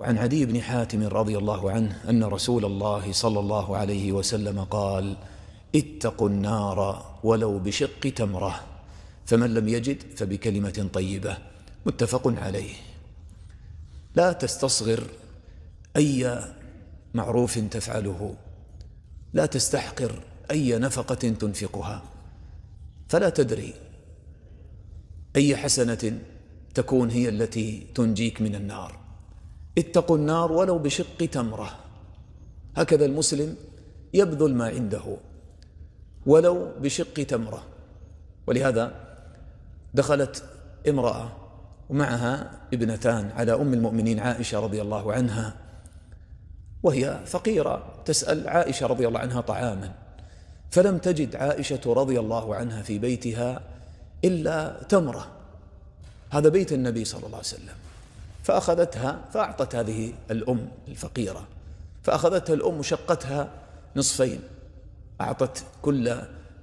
وعن عدي بن حاتم رضي الله عنه أن رسول الله صلى الله عليه وسلم قال اتقوا النار ولو بشق تمرة فمن لم يجد فبكلمة طيبة متفق عليه لا تستصغر أي معروف تفعله لا تستحقر أي نفقة تنفقها فلا تدري أي حسنة تكون هي التي تنجيك من النار اتقوا النار ولو بشق تمرة هكذا المسلم يبذل ما عنده ولو بشق تمرة ولهذا دخلت امرأة ومعها ابنتان على أم المؤمنين عائشة رضي الله عنها وهي فقيرة تسأل عائشة رضي الله عنها طعاما فلم تجد عائشة رضي الله عنها في بيتها إلا تمرة هذا بيت النبي صلى الله عليه وسلم فأخذتها فأعطت هذه الأم الفقيرة فأخذتها الأم وشقتها نصفين أعطت كل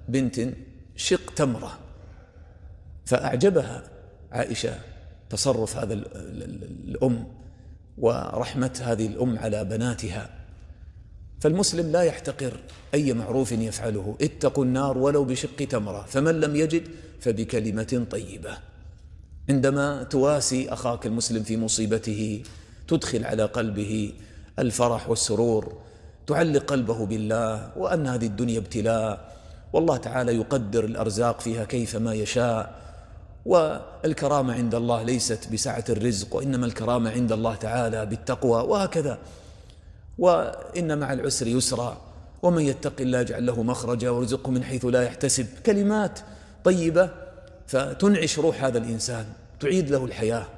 بنت شق تمرة فأعجبها عائشة تصرف هذا الأم ورحمة هذه الأم على بناتها فالمسلم لا يحتقر أي معروف يفعله اتقوا النار ولو بشق تمرة فمن لم يجد فبكلمة طيبة عندما تواسي أخاك المسلم في مصيبته تدخل على قلبه الفرح والسرور تعلق قلبه بالله وأن هذه الدنيا ابتلاء والله تعالى يقدر الأرزاق فيها كيفما يشاء والكرامة عند الله ليست بسعة الرزق وإنما الكرامة عند الله تعالى بالتقوى وهكذا وإن مع العسر يسرا ومن يتق الله يجعل له مخرجا ويرزقه من حيث لا يحتسب كلمات طيبة فتنعش روح هذا الإنسان تعيد له الحياة